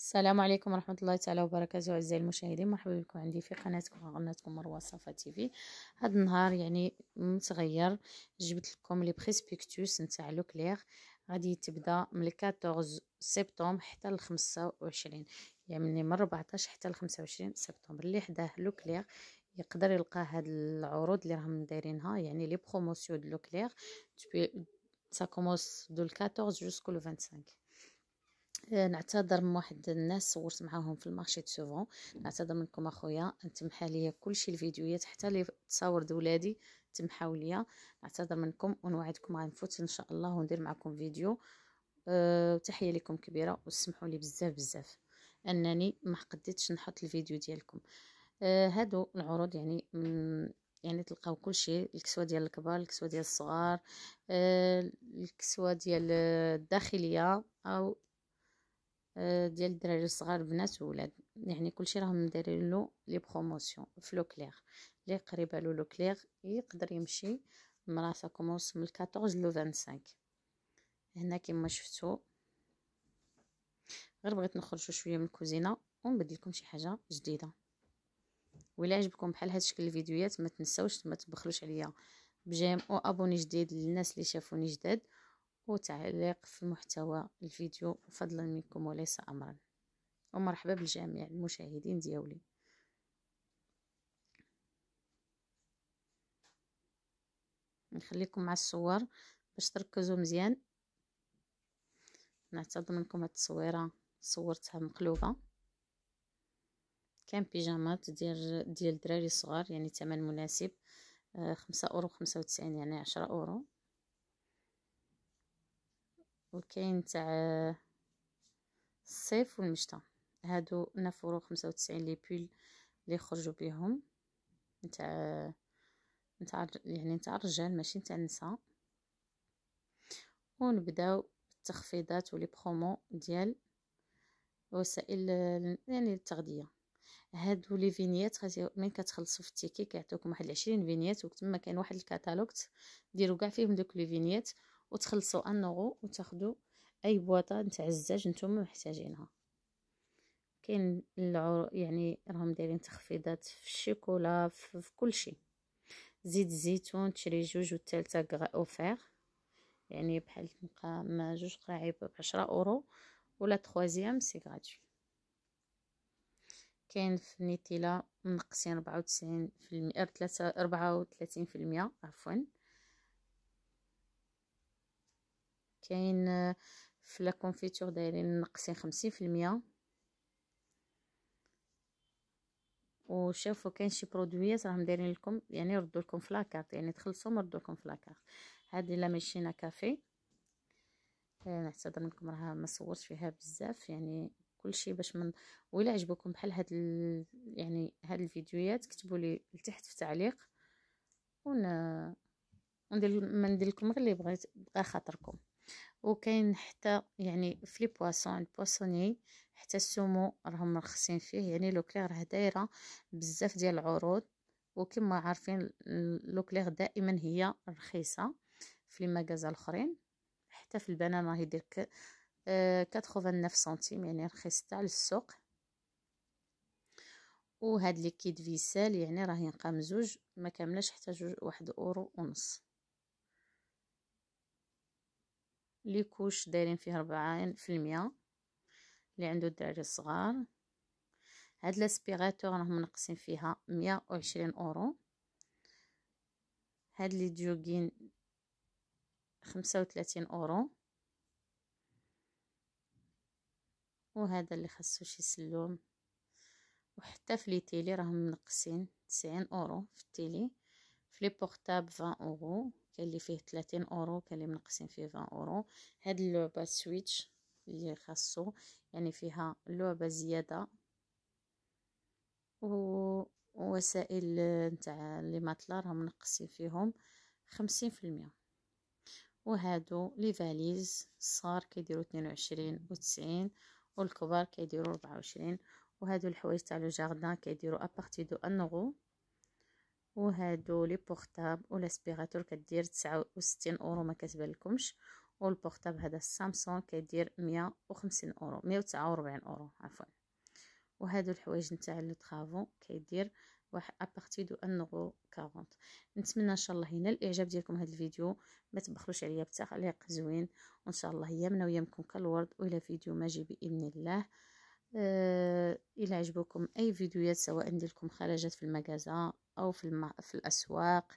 السلام عليكم ورحمة الله تعالى وبركاته أعزائي المشاهدين مرحبا بكم عندي في قناتكم قناتكم مروة صفا تيفي هاد النهار يعني متغير جبت لكم لي بريسبيكتوس نتاع لو كلير غادي تبدا من الكاتوغز سبتمبر حتى الخمسة وعشرين يعني من ربعتاش حتى الخمسة وعشرين سبتمبر اللي حداه لو يقدر يلقى هاد العروض اللي راهم دايرينها يعني لي بروموسيون دو لو كلير سا كومونس دو الكاتوغز جوسكو لو 25 آه، نعتذر من واحد الناس صورت معاهم في المارشي سوفون نعتذر منكم اخويا تمحى ليا كلشي الفيديوهات حتى لي تصاور ولادي تمحاو ليا نعتذر منكم ونوعدكم غنفوت ان شاء الله وندير معكم فيديو أه تحيه لكم كبيره وسمحوا لي بزاف بزاف انني ما قديتش نحط الفيديو ديالكم أه هادو العروض يعني يعني تلقاو كل شيء الكسوه ديال الكبار الكسوه ديال الصغار أه الكسوه ديال الداخليه او ديال الدراري الصغار بنات وولاد يعني كلشي راهم دايرين له لي بروموسيون في لو لي قريبه لو كليغ يقدر يمشي مراسه كوموس من 14 لو 25 هنا كما شفتوا غير بغيت نخرجوا شويه من الكوزينه ونبدل لكم شي حاجه جديده ولا عجبكم بحال هذا شكل الفيديوهات ما تنساوش ما تبخلوش عليا بجيم او ابوني جديد للناس اللي شافوني جداد وتعليق في محتوى الفيديو فضلا منكم وليس أمرا ومرحبا بالجميع المشاهدين ديولي نخليكم مع الصور باش تركزوا مزيان نعتذر منكم هاد التصويره صورتها مقلوبه كان بيجامات ديال ديال الدراري الصغار يعني ثمن مناسب آه، خمسة اورو خمسة وتسعين يعني عشرة اورو وكاين تاع الصيف والمشتى هادو نافورو يورو خمسة وتسعين لي بول لي خرجوا بيهم نتاع نتاع يعني نتاع الرجال ماشي نتاع النساء ونبداو التخفيضات ولي برومو ديال وسائل يعني التغذيه هادو لي فينيات من كتخلصوا في التيكي كيعطيوكم واحد 20 فينيات وتما كاين واحد الكتالوج ديروا كاع فيهم دوك لي فينيات وتخلصوا ان اورو وتاخذوا اي بواطه نتاع الزاج نتوما محتاجينها كاين العر يعني راهم دايرين تخفيضات في الشيكولا في, كل شيء زيت الزيتون تشري جوج والثالثه غا اوفير يعني بحال تلقى ما جوج قراعي ب 10 اورو ولا تخوازيام سي غراتوي كاين في نيتيلا منقصين 94 في المئة 34 في المئة عفوا كاين في لا كونفيتور دايرين ناقصين خمسين في المية وشوفوا كاين شي برودويات راهم دايرين لكم يعني ردوا لكم في لاكارت يعني تخلصوا ردوا لكم في لاكارت هذه لا ماشينا كافي آه، نعتذر منكم راه ما صورتش فيها بزاف يعني كل شيء باش من ولا عجبكم بحال هاد ال... يعني هاد الفيديوهات كتبوا لي لتحت في تعليق ون وندير ندير لكم غير اللي بغيت بقى خاطركم وكاين حتى يعني في لي بواسون البواسوني حتى السومو راهم مرخصين فيه يعني لوكليغ راه دايره بزاف ديال العروض وكما عارفين لوكليغ دائما هي رخيصه في لي مغازا الاخرين حتى في البنان هي دير 89 آه، سنتيم يعني رخيص تاع للسوق وهاد ليكيد فيسال يعني راه ينقام زوج ما كاملاش حتى جوج واحد اورو ونص لي كوش دايرين فيه ربعين في المية اللي عنده الدراري الصغار هاد لاسبيغاتور راهم منقصين فيها مية وعشرين اورو هاد لي ديوغين خمسة وثلاثين اورو وهذا اللي خاصو شي سلوم وحتى في لي تيلي راهم منقصين تسعين اورو في التيلي في لي بورتاب 20 اورو كاين اللي فيه 30 اورو كان اللي منقسم فيه 20 اورو هاد اللعبه سويتش اللي خاصو يعني فيها لعبه زياده وسائل نتاع لي ماتلا راهم منقسم فيهم خمسين في المية وهادو لي فاليز الصغار كيديرو اثنين وعشرين وتسعين والكبار كيديرو ربعة وعشرين وهادو الحوايج تاع لو جاردان كيديرو ابارتي دو ان وهادو لي بورتاب والاسبيغاتور كدير تسعة وستين اورو ما كتبانلكمش والبورتاب هذا سامسونج كيدير مية اورو مية اورو عفوا وهادو الحوايج نتاع لو طرافون كيدير واحد ابارتي دو ان اورو كارونت نتمنى ان شاء الله ينال الاعجاب ديالكم هذا الفيديو ما تبخلوش عليا بتعليق زوين وان شاء الله يامنا ويامكم كالورد والى فيديو ما جي باذن الله آه، إلى عجبكم أي فيديوهات سواء ديالكم خرجت في المجازة أو في, الم... في الأسواق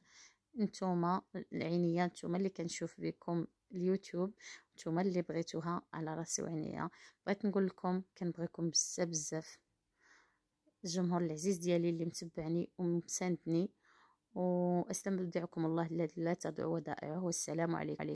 نتوما العينية نتوما اللي كنشوف بكم اليوتيوب نتوما اللي بغيتوها على راسي وعينيا بغيت نقول لكم كنبغيكم بزاف بزاف الجمهور العزيز ديالي اللي متبعني ومساندني واستمر بدعكم الله الذي لا تضيع ودائعه والسلام عليكم